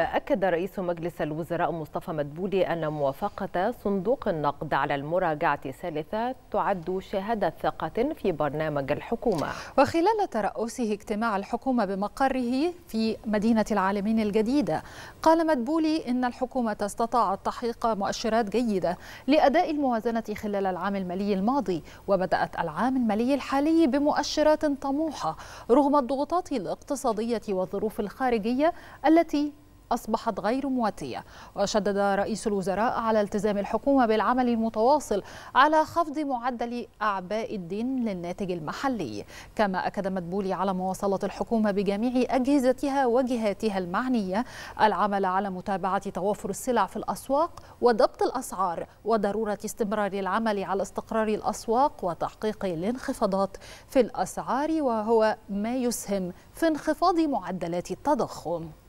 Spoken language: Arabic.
أكد رئيس مجلس الوزراء مصطفى مدبولي أن موافقة صندوق النقد على المراجعة الثالثة تعد شهادة ثقة في برنامج الحكومة وخلال ترأسه اجتماع الحكومة بمقره في مدينة العالمين الجديدة قال مدبولي إن الحكومة استطاعت تحقيق مؤشرات جيدة لأداء الموازنة خلال العام المالي الماضي وبدأت العام المالي الحالي بمؤشرات طموحة رغم الضغوطات الاقتصادية والظروف الخارجية التي أصبحت غير مواتية وشدد رئيس الوزراء على التزام الحكومة بالعمل المتواصل على خفض معدل أعباء الدين للناتج المحلي كما أكد مدبولي على مواصلة الحكومة بجميع أجهزتها وجهاتها المعنية العمل على متابعة توافر السلع في الأسواق وضبط الأسعار وضرورة استمرار العمل على استقرار الأسواق وتحقيق الانخفاضات في الأسعار وهو ما يسهم في انخفاض معدلات التضخم